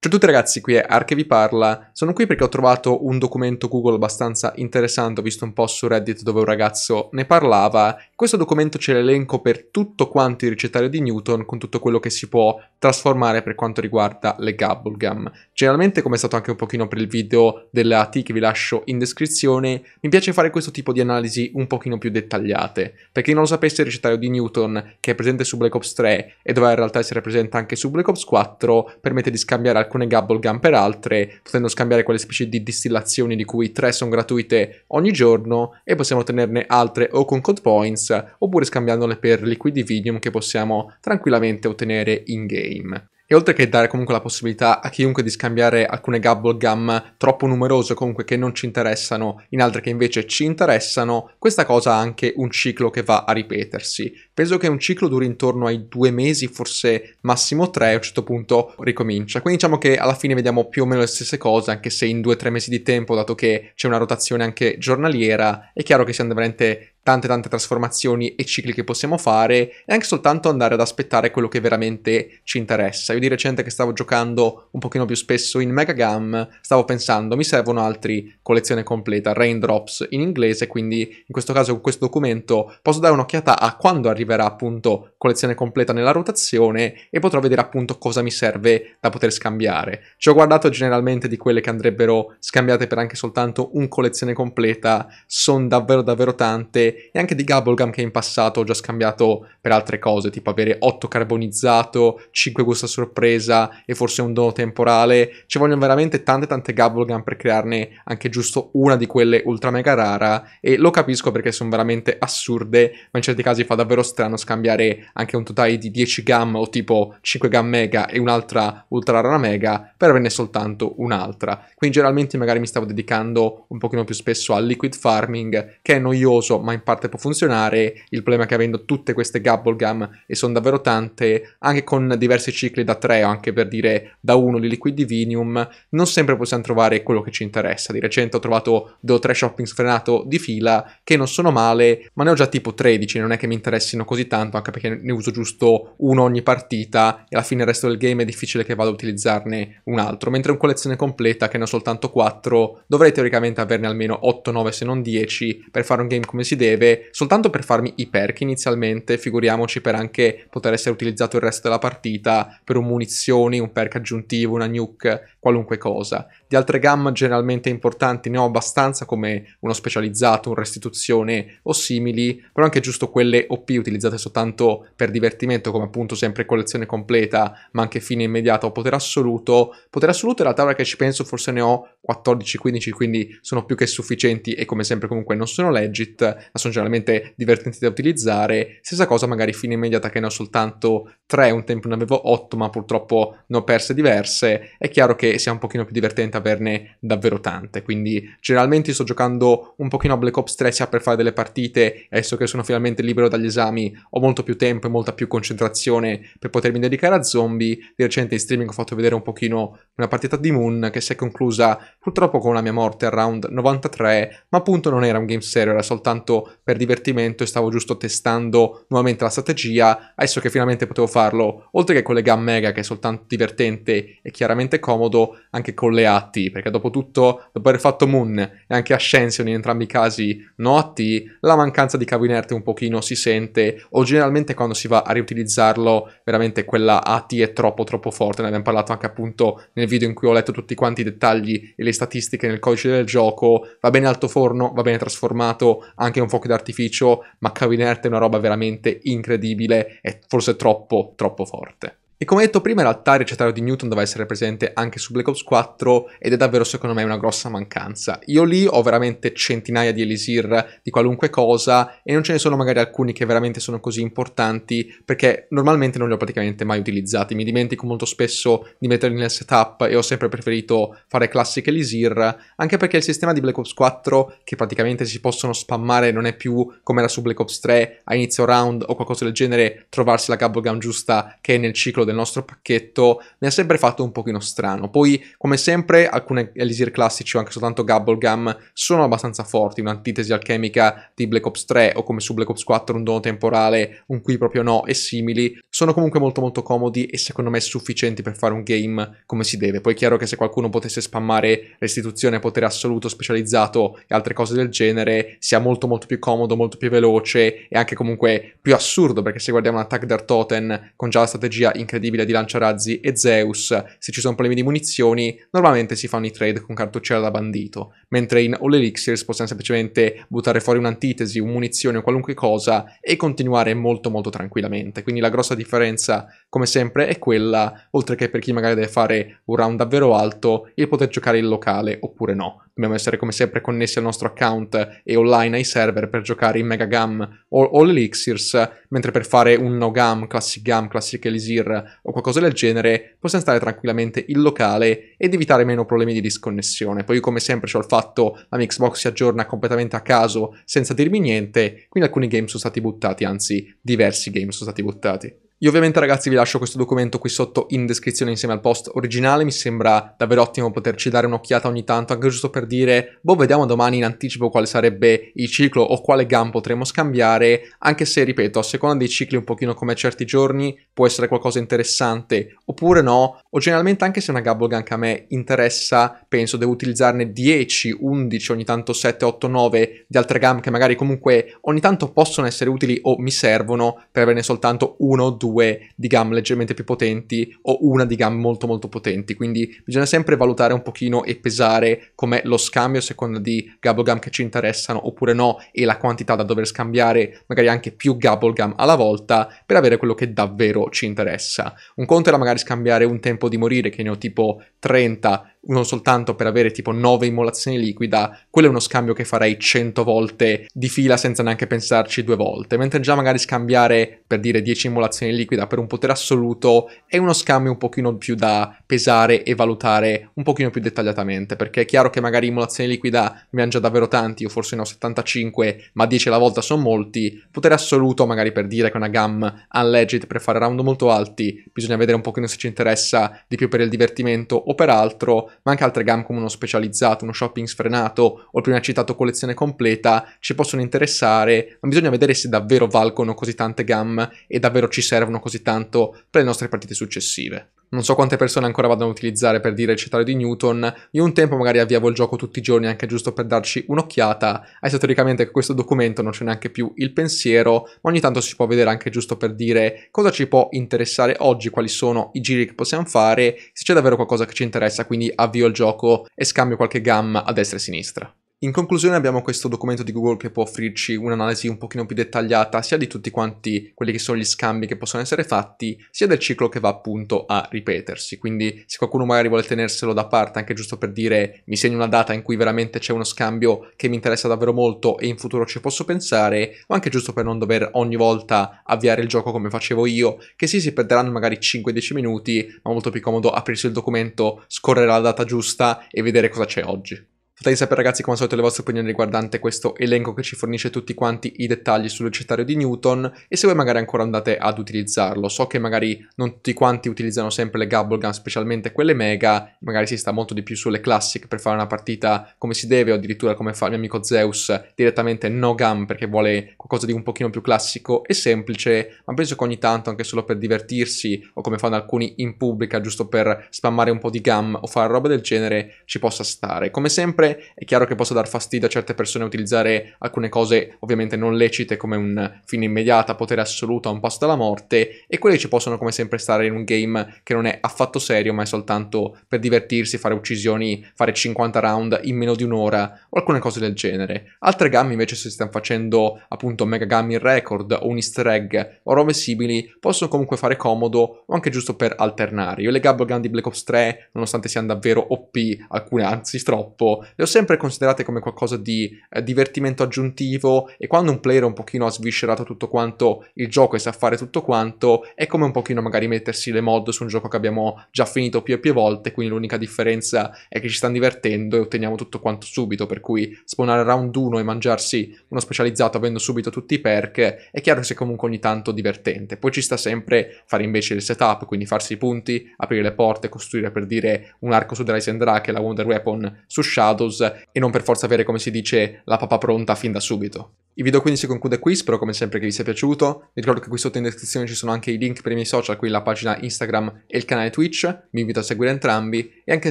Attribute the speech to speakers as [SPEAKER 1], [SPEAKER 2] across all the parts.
[SPEAKER 1] Ciao a tutti ragazzi, qui è Arche vi parla. Sono qui perché ho trovato un documento Google abbastanza interessante, ho visto un po' su Reddit dove un ragazzo ne parlava. In questo documento c'è l'elenco per tutto quanto il ricettario di Newton con tutto quello che si può trasformare per quanto riguarda le bubblegum. Generalmente, come è stato anche un pochino per il video della T che vi lascio in descrizione, mi piace fare questo tipo di analisi un pochino più dettagliate. Per chi non lo sapesse, il ricettario di Newton, che è presente su Black Ops 3 e doveva in realtà essere presente anche su Black Ops 4, permette di scambiare alcune Gabble Gun per altre, potendo scambiare quelle specie di distillazioni di cui tre sono gratuite ogni giorno e possiamo ottenerne altre o con code points oppure scambiandole per liquid divinium che possiamo tranquillamente ottenere in game. E oltre che dare comunque la possibilità a chiunque di scambiare alcune gum troppo numerose comunque che non ci interessano in altre che invece ci interessano, questa cosa ha anche un ciclo che va a ripetersi. Penso che un ciclo duri intorno ai due mesi, forse massimo tre, a un certo punto ricomincia. Quindi diciamo che alla fine vediamo più o meno le stesse cose, anche se in due o tre mesi di tempo, dato che c'è una rotazione anche giornaliera, è chiaro che siamo veramente tante tante trasformazioni e cicli che possiamo fare e anche soltanto andare ad aspettare quello che veramente ci interessa. Io di recente che stavo giocando un pochino più spesso in Mega Gam, stavo pensando mi servono altri collezione completa, raindrops in inglese, quindi in questo caso con questo documento posso dare un'occhiata a quando arriverà appunto collezione completa nella rotazione e potrò vedere appunto cosa mi serve da poter scambiare. Ci ho guardato generalmente di quelle che andrebbero scambiate per anche soltanto un collezione completa, sono davvero davvero tante e anche di Gablegum che in passato ho già scambiato per altre cose, tipo avere 8 carbonizzato, 5 gusto a sorpresa e forse un dono temporale. Ci vogliono veramente tante tante Gablegum per crearne anche giusto una di quelle ultra mega rara e lo capisco perché sono veramente assurde, ma in certi casi fa davvero strano scambiare anche un totale di 10 gam o tipo 5 gam mega e un'altra ultra rara mega per averne soltanto un'altra. Quindi generalmente magari mi stavo dedicando un pochino più spesso al liquid farming che è noioso ma in parte può funzionare. Il problema è che avendo tutte queste Gum e sono davvero tante, anche con diversi cicli da tre o anche per dire da uno di Liquid Divinium, non sempre possiamo trovare quello che ci interessa. Di recente ho trovato due o tre shopping sfrenato di fila che non sono male, ma ne ho già tipo 13, non è che mi interessino così tanto, anche perché ne uso giusto uno ogni partita e alla fine il resto del game è difficile che vado a utilizzarne un altro. Mentre in collezione completa, che ne ho soltanto 4, dovrei teoricamente averne almeno 8-9 se non 10 per fare un game come si deve breve soltanto per farmi i perk inizialmente, figuriamoci per anche poter essere utilizzato il resto della partita per un munizioni, un perk aggiuntivo, una nuke, qualunque cosa. Di altre gamme generalmente importanti ne ho abbastanza come uno specializzato, un restituzione o simili, però anche giusto quelle OP utilizzate soltanto per divertimento, come appunto sempre collezione completa, ma anche fine immediata o potere assoluto. Potere assoluto in realtà ora che ci penso forse ne ho 14-15, quindi sono più che sufficienti e come sempre comunque non sono legit, ma sono generalmente divertenti da utilizzare. Stessa cosa magari fine immediata che ne ho soltanto 3, un tempo ne avevo 8, ma purtroppo ne ho perse diverse. È chiaro che sia un pochino più divertente averne davvero tante. Quindi generalmente sto giocando un pochino a Black Ops 3 sia per fare delle partite, adesso che sono finalmente libero dagli esami ho molto più tempo e molta più concentrazione per potermi dedicare a zombie. Di recente in streaming ho fatto vedere un pochino una partita di Moon che si è conclusa purtroppo con la mia morte al round 93, ma appunto non era un game serio, era soltanto per divertimento e stavo giusto testando nuovamente la strategia, adesso che finalmente potevo farlo, oltre che con le Gun Mega che è soltanto divertente e chiaramente comodo, anche con le AT fatti, perché dopo tutto, dopo aver fatto Moon e anche Ascension in entrambi i casi noti, la mancanza di cavo inerte un pochino si sente, o generalmente quando si va a riutilizzarlo, veramente quella AT è troppo troppo forte, ne abbiamo parlato anche appunto nel video in cui ho letto tutti quanti i dettagli e le statistiche nel codice del gioco, va bene alto forno, va bene trasformato, anche un fuoco d'artificio, ma cavo inerte è una roba veramente incredibile e forse troppo troppo forte. E come detto prima, in realtà il ricettario di Newton doveva essere presente anche su Black Ops 4 ed è davvero secondo me una grossa mancanza. Io lì ho veramente centinaia di elisir di qualunque cosa e non ce ne sono magari alcuni che veramente sono così importanti perché normalmente non li ho praticamente mai utilizzati. Mi dimentico molto spesso di metterli nel setup e ho sempre preferito fare classiche elisir anche perché il sistema di Black Ops 4 che praticamente si possono spammare non è più come era su Black Ops 3 a inizio round o qualcosa del genere trovarsi la gabble gun giusta che è nel ciclo del nostro pacchetto mi ha sempre fatto un pochino strano. Poi, come sempre, alcuni Elisir classici o anche soltanto Gum sono abbastanza forti, un'antitesi alchemica di Black Ops 3 o come su Black Ops 4 un dono temporale, un qui proprio no e simili, sono comunque molto molto comodi e secondo me sufficienti per fare un game come si deve. Poi è chiaro che se qualcuno potesse spammare restituzione, potere assoluto, specializzato e altre cose del genere, sia molto molto più comodo, molto più veloce e anche comunque più assurdo perché se guardiamo un attack Dark Totem con già la strategia incredibile incredibile di lanciarazzi e Zeus, se ci sono problemi di munizioni, normalmente si fanno i trade con cartucciera da bandito, mentre in All Elixirs possiamo semplicemente buttare fuori un'antitesi, un munizione o qualunque cosa e continuare molto molto tranquillamente. Quindi la grossa differenza, come sempre, è quella, oltre che per chi magari deve fare un round davvero alto, il poter giocare in locale oppure no. Dobbiamo essere come sempre connessi al nostro account e online ai server per giocare in Mega Gam o All Elixirs, mentre per fare un No Gam, Classic Gam, Classic Elisir o qualcosa del genere, possiamo stare tranquillamente in locale ed evitare meno problemi di disconnessione. Poi come sempre c'ho il fatto che la mia Xbox si aggiorna completamente a caso senza dirmi niente, quindi alcuni game sono stati buttati, anzi diversi game sono stati buttati. Io ovviamente ragazzi vi lascio questo documento qui sotto in descrizione insieme al post originale, mi sembra davvero ottimo poterci dare un'occhiata ogni tanto, anche giusto per dire, boh vediamo domani in anticipo quale sarebbe il ciclo o quale GAN potremmo scambiare, anche se ripeto, a seconda dei cicli un pochino come certi giorni può essere qualcosa interessante oppure no, o generalmente anche se una Gabble Gun che a me interessa, penso devo utilizzarne 10, 11, ogni tanto 7, 8, 9 di altre GAM che magari comunque ogni tanto possono essere utili o mi servono per averne soltanto uno o due due di GAM leggermente più potenti o una di GAM molto molto potenti, quindi bisogna sempre valutare un pochino e pesare com'è lo scambio a seconda di gable che ci interessano oppure no e la quantità da dover scambiare magari anche più gable alla volta per avere quello che davvero ci interessa. Un conto era magari scambiare un tempo di morire che ne ho tipo 30 non soltanto per avere tipo 9 immolazioni liquida, quello è uno scambio che farei 100 volte di fila senza neanche pensarci due volte, mentre già magari scambiare per dire 10 immolazioni liquida per un potere assoluto è uno scambio un pochino più da pesare e valutare un pochino più dettagliatamente, perché è chiaro che magari immolazioni liquida mi hanno già davvero tanti, io forse ne ho 75, ma 10 alla volta sono molti, potere assoluto magari per dire che una gam unlegit per fare round molto alti, bisogna vedere un pochino se ci interessa di più per il divertimento o per altro, ma anche altre gamme come uno specializzato, uno shopping sfrenato o il prima citato collezione completa ci possono interessare, ma bisogna vedere se davvero valgono così tante gamme e davvero ci servono così tanto per le nostre partite successive non so quante persone ancora vadano a utilizzare per dire il citario di Newton. Io un tempo magari avviavo il gioco tutti i giorni anche giusto per darci un'occhiata. Adesso teoricamente che questo documento non c'è neanche più il pensiero, ma ogni tanto si può vedere anche giusto per dire cosa ci può interessare oggi, quali sono i giri che possiamo fare, se c'è davvero qualcosa che ci interessa, quindi avvio il gioco e scambio qualche gamma a destra e a sinistra. In conclusione abbiamo questo documento di Google che può offrirci un'analisi un pochino più dettagliata sia di tutti quanti quelli che sono gli scambi che possono essere fatti, sia del ciclo che va appunto a ripetersi. Quindi se qualcuno magari vuole tenerselo da parte anche giusto per dire mi segno una data in cui veramente c'è uno scambio che mi interessa davvero molto e in futuro ci posso pensare, o anche giusto per non dover ogni volta avviare il gioco come facevo io, che sì si perderanno magari 5-10 minuti, ma molto più comodo aprirsi il documento, scorrere la data giusta e vedere cosa c'è oggi. Fatemi sapere ragazzi come al solito le vostre opinioni riguardante questo elenco che ci fornisce tutti quanti i dettagli sull'eccitario di Newton e se voi magari ancora andate ad utilizzarlo. So che magari non tutti quanti utilizzano sempre le Gabble Gun, specialmente quelle mega, magari si sta molto di più sulle classic per fare una partita come si deve o addirittura come fa il mio amico Zeus direttamente no gun perché vuole qualcosa di un pochino più classico e semplice, ma penso che ogni tanto anche solo per divertirsi o come fanno alcuni in pubblica giusto per spammare un po' di gum o fare roba del genere ci possa stare. Come sempre comunque è chiaro che possa dar fastidio a certe persone utilizzare alcune cose ovviamente non lecite come un fine immediata, potere assoluto a un passo dalla morte e quelle ci possono come sempre stare in un game che non è affatto serio ma è soltanto per divertirsi, fare uccisioni, fare 50 round in meno di un'ora o alcune cose del genere. Altre gamme invece se stiamo facendo appunto mega gamme in record o un easter egg o robe simili possono comunque fare comodo o anche giusto per alternare. Io le Gabble Gun di Black Ops 3 nonostante siano davvero OP alcune anzi troppo le ho sempre considerate come qualcosa di eh, divertimento aggiuntivo e quando un player un pochino ha sviscerato tutto quanto il gioco e sa fare tutto quanto, è come un pochino magari mettersi le mod su un gioco che abbiamo già finito più e più volte, quindi l'unica differenza è che ci stanno divertendo e otteniamo tutto quanto subito, per cui spawnare round 1 e mangiarsi uno specializzato avendo subito tutti i perk, è chiaro che sia comunque ogni tanto divertente. Poi ci sta sempre fare invece il setup, quindi farsi i punti, aprire le porte, costruire per dire un arco su Dryzen Drake e la Wonder Weapon su Shadow Windows e non per forza avere, come si dice, la papà pronta fin da subito. Il video quindi si conclude qui, spero come sempre che vi sia piaciuto. Vi ricordo che qui sotto in descrizione ci sono anche i link per i miei social, qui la pagina Instagram e il canale Twitch. Vi invito a seguire entrambi e anche a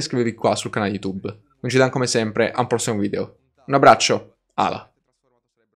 [SPEAKER 1] iscrivervi qua sul canale YouTube. Non ci danno come sempre a un prossimo video. Un abbraccio, Ala!